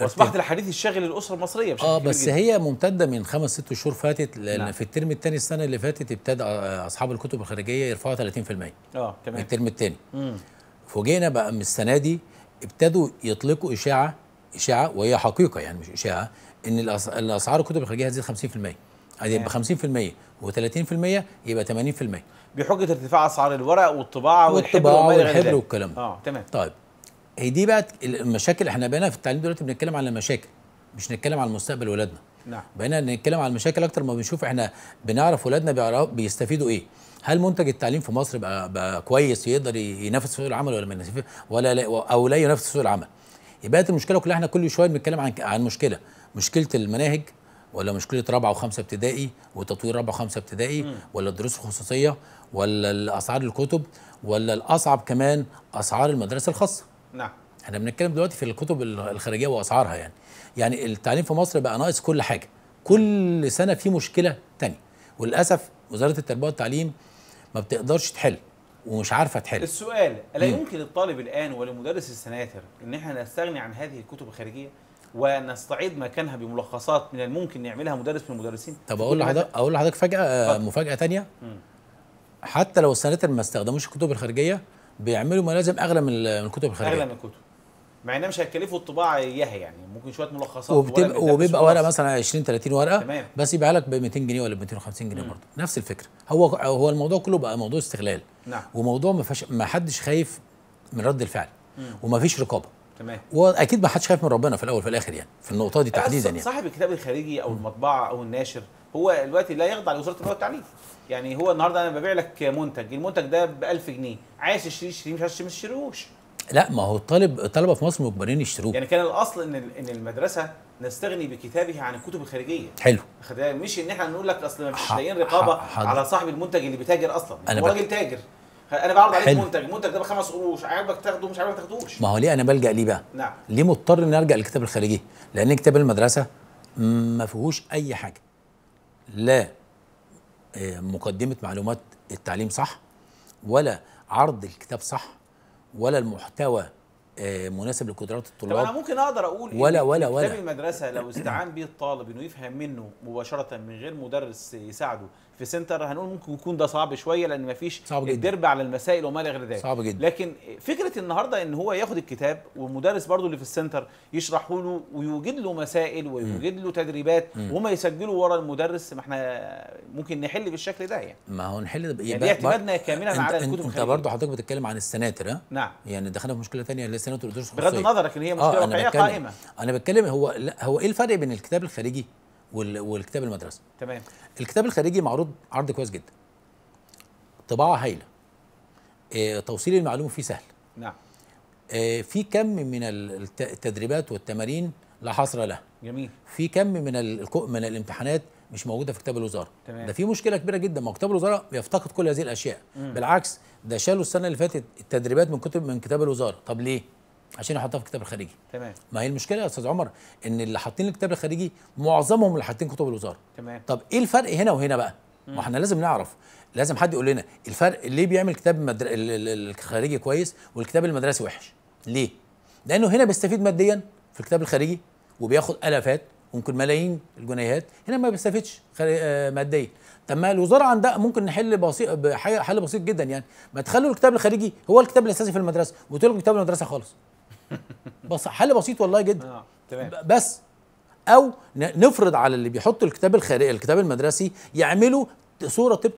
واصبحت الحديث الشاغل الاسره المصريه بشكل اه بس جداً. هي ممتده من خمس ست شهور فاتت لان نعم. في الترم الثاني السنه اللي فاتت ابتدى آه، اصحاب الكتب الخارجيه يرفعوا 30% اه تمام الترم الثاني فوجئنا بقى من السنه دي ابتدوا يطلقوا اشاعه اشاعه وهي حقيقه يعني مش اشاعه ان الاسعار الكتب الخارجيه هتزيد 50% هيبقى 50% و30% يبقى 80% بحجه ارتفاع اسعار الورق والطباعه والحبر والطباعه والحبر والكلام ده اه تمام طيب هي دي بقى المشاكل احنا بقينا في التعليم دلوقتي بنتكلم على مشاكل مش نتكلم على مستقبل ولادنا نعم بقينا نتكلم على المشاكل اكتر ما بنشوف احنا بنعرف ولادنا بيستفيدوا ايه هل منتج التعليم في مصر بقى, بقى كويس يقدر ينافس سوق العمل ولا ما ولا لا او لا ينافس سوق العمل يبقى المشكله كلها احنا كل شويه بنتكلم عن عن مشكله مشكله المناهج ولا مشكله رابعه وخمسه ابتدائي وتطوير رابعه وخمسه ابتدائي م. ولا الدروس الخصوصيه ولا اسعار الكتب ولا الاصعب كمان اسعار المدرسه الخاصه نعم احنا بنتكلم دلوقتي في الكتب الخارجيه واسعارها يعني يعني التعليم في مصر بقى ناقص كل حاجه كل سنه في مشكله تانية وللاسف وزاره التربيه والتعليم ما بتقدرش تحل ومش عارفه تحل السؤال الا يمكن للطالب الان ولمدرس السناتر ان احنا نستغني عن هذه الكتب الخارجيه ونستعيد مكانها بملخصات من الممكن نعملها مدرس من المدرسين طب اقول لحضرتك اقول لحضرتك فجاه آه، مفاجاه تانية حتى لو السناتر ما استخدموش الكتب الخارجيه بيعملوا ملازم اغلى من الكتب الخارجيه اغلى من الكتب مع انها مش هيكلفوا الطباعه اياها يعني ممكن شويه ملخصات وبتبقى وبيبقى ورقه مثلا 20 30 ورقه تمام. بس يبقى لك ب 200 جنيه ولا ب 250 جنيه برضه نفس الفكره هو هو الموضوع كله بقى موضوع استغلال نعم وموضوع ما فيهاش ما حدش خايف من رد الفعل وما فيش رقابه تمام واكيد ما حدش خايف من ربنا في الاول في الاخر يعني في النقطه دي تحديدا يعني صاحب الكتاب الخارجي او المطبعه او الناشر هو دلوقتي لا يخضع لوزاره التربيه والتعليم يعني هو النهارده انا ببيع لك منتج المنتج ده ب 1000 جنيه عايز تشتري تشتري مش عايز تشتري ما تشتريهوش لا ما هو الطالب الطلبه في مصر مجبرين يشتروه يعني كان الاصل ان ان المدرسه نستغني بكتابها عن الكتب الخارجيه حلو مش ان احنا نقول لك اصل ما فيش لاقيين رقابه على صاحب المنتج اللي بيتاجر اصلا انا هو راجل تاجر انا بعرض عليك حلو. منتج المنتج ده بخمس قروش عاجبك تاخده مش عاجبك ما تاخدوش ما هو ليه انا بلجا ليه بقى نعم ليه مضطر اني ارجع للكتاب الخارجي لان كتاب المدرسه ما فيهوش اي حاجه لا آه، مقدمة معلومات التعليم صح ولا عرض الكتاب صح ولا المحتوى آه، مناسب لقدرات الطلاب طب انا ممكن اقدر اقول إيه؟ ولا ولا ولا كتاب المدرسه لو استعان به الطالب انه يفهم منه مباشره من غير مدرس يساعده في سنتر هنقول ممكن يكون ده صعب شويه لان مفيش درب على المسائل وما الى غير ذلك صعب جدا لكن فكره النهارده ان هو ياخد الكتاب والمدرس برضه اللي في السنتر يشرحه له ويوجد له مسائل ويوجد له تدريبات وهم يسجلوا ورا المدرس ما احنا ممكن نحل بالشكل ده يعني ما هو نحل يعني اعتمادنا كاملا على الكتب انت برضه حضرتك بتتكلم عن السناتر ها نعم يعني دخلنا في مشكله ثانيه لسه السيناتور ادريس بغض النظر لكن هي آه، مشكله آه واقعيه قائمه انا بتكلم هو لا هو ايه الفرق بين الكتاب الخارجي والكتاب المدرسه تمام الكتاب الخارجي معروض عرض كويس جدا طباعه هايله آه، توصيل المعلومه فيه سهل نعم آه، في كم من التدريبات والتمارين لا حصر لها جميل في كم من من الامتحانات مش موجوده في كتاب الوزاره تمام. ده في مشكله كبيره جدا ما كتاب الوزاره بيفتقد كل هذه الاشياء مم. بالعكس ده شالوا السنه اللي فاتت التدريبات من كتب من كتاب الوزاره طب ليه عشان يحطها في الكتاب الخارجي تمام ما هي المشكله يا استاذ عمر ان اللي حاطين الكتاب الخارجي معظمهم اللي حاطين كتب الوزاره تمام طب ايه الفرق هنا وهنا بقى ما احنا لازم نعرف لازم حد يقول لنا الفرق ليه بيعمل كتاب المدر... الخارجي كويس والكتاب المدرسي وحش ليه لانه هنا بيستفيد ماديا في الكتاب الخارجي وبياخد الافات ممكن ملايين الجنيهات هنا ما بيستفيدش آه، ماديا طب ما الوزاره عندها ممكن نحل بسيط حل بسيط جدا يعني ما تخلوا الكتاب الخارجي هو الكتاب الاساسي في المدرسه وتلغوا كتاب المدرسه خالص بس حل بسيط والله جدا آه، تمام بس او نفرض على اللي بيحط الكتاب الخارجي الكتاب المدرسي يعملوا صوره تبقى